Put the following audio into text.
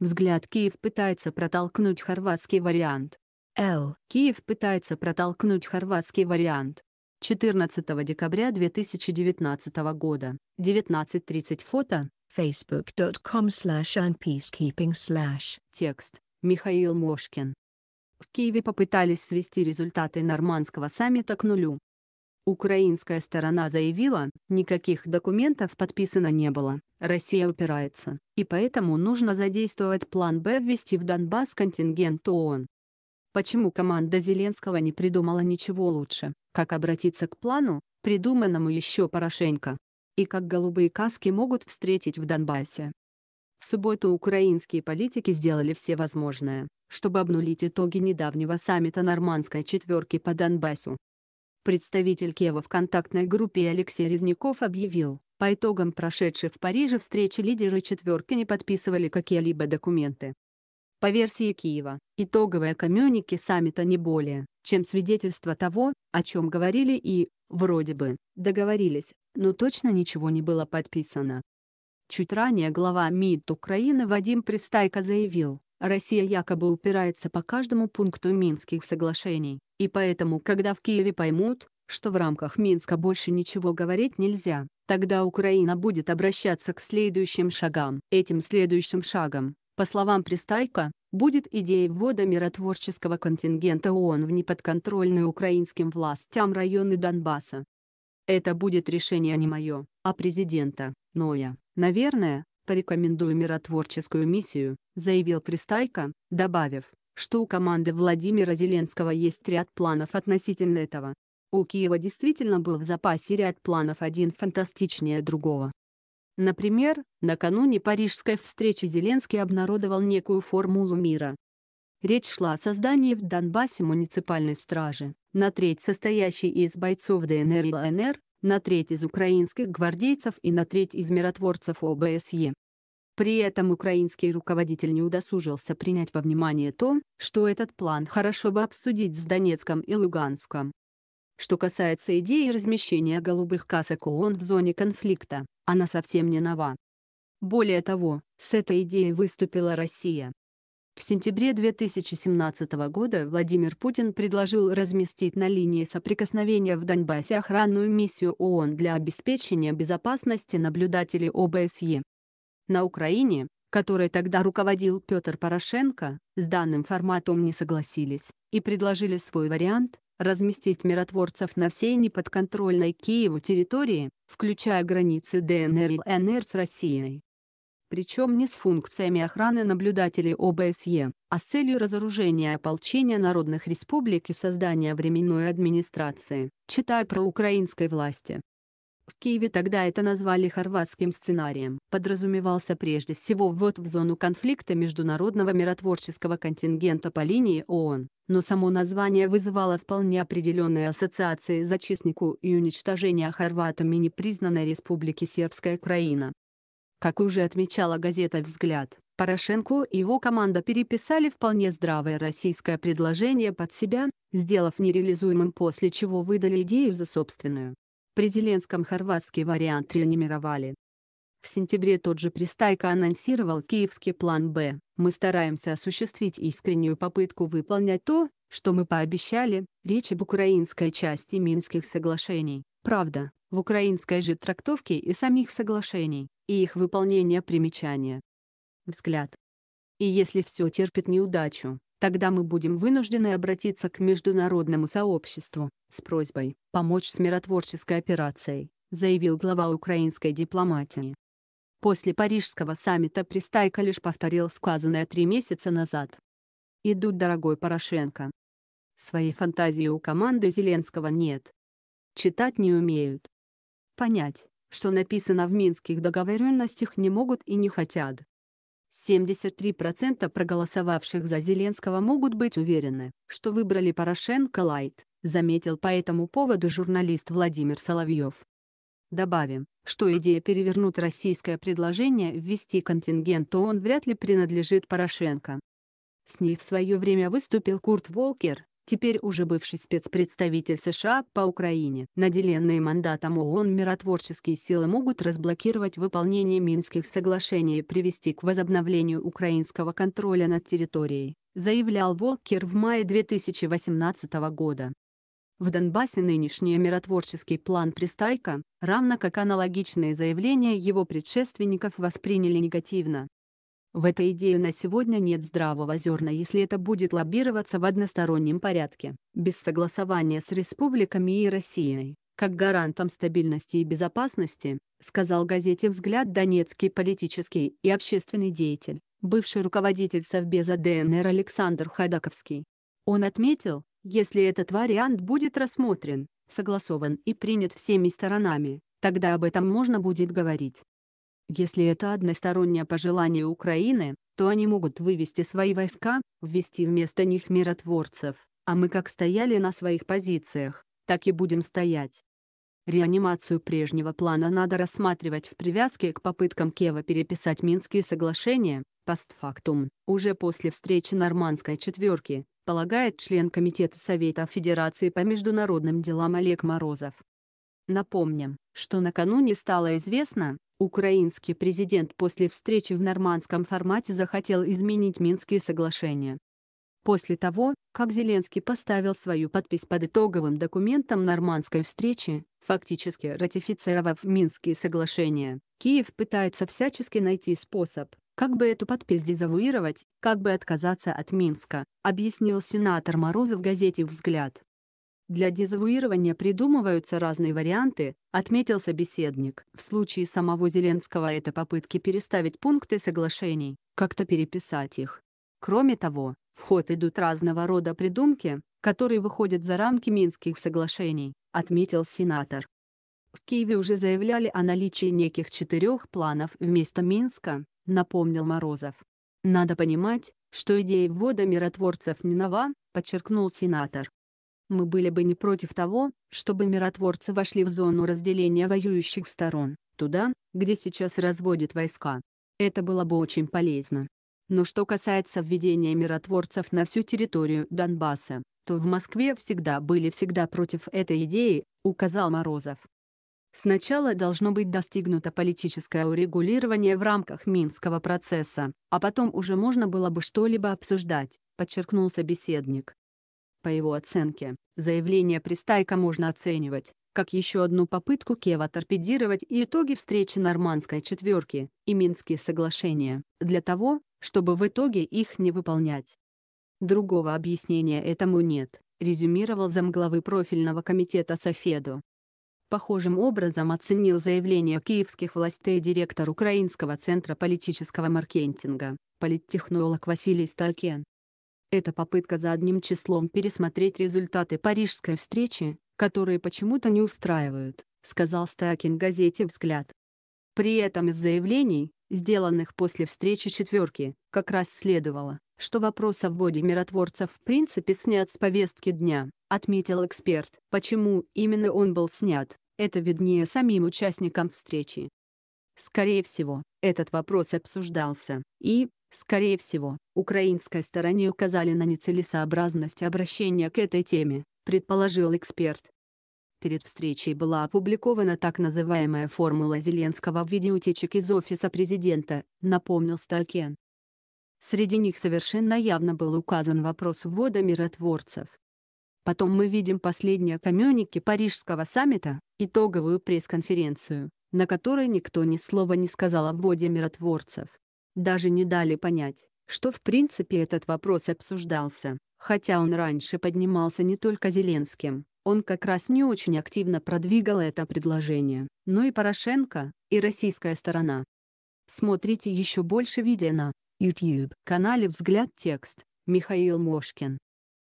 Взгляд Киев пытается протолкнуть хорватский вариант. Л. Киев пытается протолкнуть хорватский вариант. 14 декабря 2019 года, 19.30 фото, facebook.com slash unpeacekeeping slash. Текст. Михаил Мошкин. В Киеве попытались свести результаты нормандского саммита к нулю. Украинская сторона заявила, никаких документов подписано не было, Россия упирается, и поэтому нужно задействовать план «Б» ввести в Донбасс контингент ООН. Почему команда Зеленского не придумала ничего лучше, как обратиться к плану, придуманному еще Порошенко? И как голубые каски могут встретить в Донбассе? В субботу украинские политики сделали все возможное, чтобы обнулить итоги недавнего саммита Нормандской четверки по Донбассу. Представитель Киева в контактной группе Алексей Резняков объявил, по итогам прошедшей в Париже встречи лидеры четверки не подписывали какие-либо документы. По версии Киева, итоговые коммюники саммита не более, чем свидетельство того, о чем говорили и, вроде бы, договорились, но точно ничего не было подписано. Чуть ранее глава МИД Украины Вадим Пристайко заявил, Россия якобы упирается по каждому пункту Минских соглашений, и поэтому, когда в Киеве поймут, что в рамках Минска больше ничего говорить нельзя, тогда Украина будет обращаться к следующим шагам. Этим следующим шагом, по словам Пристайка, будет идея ввода миротворческого контингента ООН в неподконтрольные украинским властям районы Донбасса. Это будет решение не мое, а президента, но я, наверное, порекомендую миротворческую миссию, заявил Пристайка, добавив, что у команды Владимира Зеленского есть ряд планов относительно этого. У Киева действительно был в запасе ряд планов один фантастичнее другого. Например, накануне парижской встречи Зеленский обнародовал некую формулу мира. Речь шла о создании в Донбассе муниципальной стражи, на треть состоящей из бойцов ДНР и ЛНР, на треть из украинских гвардейцев и на треть из миротворцев ОБСЕ. При этом украинский руководитель не удосужился принять во внимание то, что этот план хорошо бы обсудить с Донецком и Луганском. Что касается идеи размещения голубых касок ООН в зоне конфликта, она совсем не нова. Более того, с этой идеей выступила Россия. В сентябре 2017 года Владимир Путин предложил разместить на линии соприкосновения в Донбассе охранную миссию ООН для обеспечения безопасности наблюдателей ОБСЕ, на Украине, которой тогда руководил Петр Порошенко, с данным форматом не согласились и предложили свой вариант разместить миротворцев на всей неподконтрольной Киеву территории, включая границы ДНР и ЛНР с Россией. Причем не с функциями охраны наблюдателей ОБСЕ, а с целью разоружения ополчения народных республик и создания временной администрации, читая про украинской власти. В Киеве тогда это назвали хорватским сценарием. Подразумевался прежде всего ввод в зону конфликта международного миротворческого контингента по линии ООН, но само название вызывало вполне определенные ассоциации зачистнику и уничтожения хорватами непризнанной республики Сербская Украина. Как уже отмечала газета «Взгляд», Порошенко и его команда переписали вполне здравое российское предложение под себя, сделав нереализуемым после чего выдали идею за собственную. При Зеленском хорватский вариант реанимировали. В сентябре тот же Пристайко анонсировал киевский план «Б». Мы стараемся осуществить искреннюю попытку выполнять то, что мы пообещали, речь об украинской части Минских соглашений. Правда, в украинской же трактовке и самих соглашений, и их выполнение примечания. Взгляд. И если все терпит неудачу, Тогда мы будем вынуждены обратиться к международному сообществу с просьбой помочь с миротворческой операцией, заявил глава украинской дипломатии. После парижского саммита Пристайка лишь повторил сказанное три месяца назад. «Идут, дорогой Порошенко». Своей фантазии у команды Зеленского нет. Читать не умеют. Понять, что написано в минских договоренностях не могут и не хотят. 73% проголосовавших за Зеленского могут быть уверены, что выбрали Порошенко Лайт, заметил по этому поводу журналист Владимир Соловьев. Добавим, что идея перевернуть российское предложение ввести контингент ООН вряд ли принадлежит Порошенко. С ней в свое время выступил Курт Волкер, теперь уже бывший спецпредставитель США по Украине. Наделенные мандатом ООН миротворческие силы могут разблокировать выполнение Минских соглашений и привести к возобновлению украинского контроля над территорией, заявлял Волкер в мае 2018 года. В Донбассе нынешний миротворческий план Пристайка, равно как аналогичные заявления его предшественников восприняли негативно. В этой идее на сегодня нет здравого зерна если это будет лоббироваться в одностороннем порядке, без согласования с республиками и Россией, как гарантом стабильности и безопасности, сказал газете «Взгляд» донецкий политический и общественный деятель, бывший руководитель Совбеза ДНР Александр Ходаковский. Он отметил, если этот вариант будет рассмотрен, согласован и принят всеми сторонами, тогда об этом можно будет говорить. Если это одностороннее пожелание Украины, то они могут вывести свои войска, ввести вместо них миротворцев, а мы как стояли на своих позициях, так и будем стоять. Реанимацию прежнего плана надо рассматривать в привязке к попыткам Кева переписать Минские соглашения, постфактум, уже после встречи нормандской четверки, полагает член Комитета Совета Федерации по международным делам Олег Морозов. Напомним, что накануне стало известно, Украинский президент после встречи в нормандском формате захотел изменить Минские соглашения. После того, как Зеленский поставил свою подпись под итоговым документом нормандской встречи, фактически ратифицировав Минские соглашения, Киев пытается всячески найти способ, как бы эту подпись дезавуировать, как бы отказаться от Минска, объяснил сенатор Морозов газете «Взгляд». Для дезавуирования придумываются разные варианты, отметил собеседник. В случае самого Зеленского это попытки переставить пункты соглашений, как-то переписать их. Кроме того, в ход идут разного рода придумки, которые выходят за рамки Минских соглашений, отметил сенатор. В Киеве уже заявляли о наличии неких четырех планов вместо Минска, напомнил Морозов. Надо понимать, что идея ввода миротворцев не нова, подчеркнул сенатор мы были бы не против того, чтобы миротворцы вошли в зону разделения воюющих сторон, туда, где сейчас разводят войска. Это было бы очень полезно. Но что касается введения миротворцев на всю территорию Донбасса, то в Москве всегда были всегда против этой идеи, указал Морозов. Сначала должно быть достигнуто политическое урегулирование в рамках Минского процесса, а потом уже можно было бы что-либо обсуждать, подчеркнул собеседник. По его оценке, заявление Пристайка можно оценивать как еще одну попытку Кева торпедировать и итоги встречи Нормандской четверки и Минские соглашения, для того, чтобы в итоге их не выполнять. Другого объяснения этому нет, резюмировал замглавы профильного комитета Софеду. Похожим образом оценил заявление киевских властей директор Украинского центра политического маркетинга, политтехнолог Василий Сталкен, это попытка за одним числом пересмотреть результаты парижской встречи, которые почему-то не устраивают, сказал Стакин газете «Взгляд». При этом из заявлений, сделанных после встречи четверки, как раз следовало, что вопрос о вводе миротворцев в принципе снят с повестки дня, отметил эксперт. Почему именно он был снят, это виднее самим участникам встречи. Скорее всего, этот вопрос обсуждался, и, Скорее всего, украинской стороне указали на нецелесообразность обращения к этой теме, предположил эксперт. Перед встречей была опубликована так называемая формула Зеленского в виде утечек из офиса президента, напомнил Сталкен. Среди них совершенно явно был указан вопрос ввода миротворцев. Потом мы видим последние коммюники Парижского саммита, итоговую пресс-конференцию, на которой никто ни слова не сказал о вводе миротворцев даже не дали понять, что в принципе этот вопрос обсуждался, хотя он раньше поднимался не только Зеленским, он как раз не очень активно продвигал это предложение, но и Порошенко, и российская сторона. Смотрите еще больше видео на YouTube-канале «Взгляд текст» Михаил Мошкин.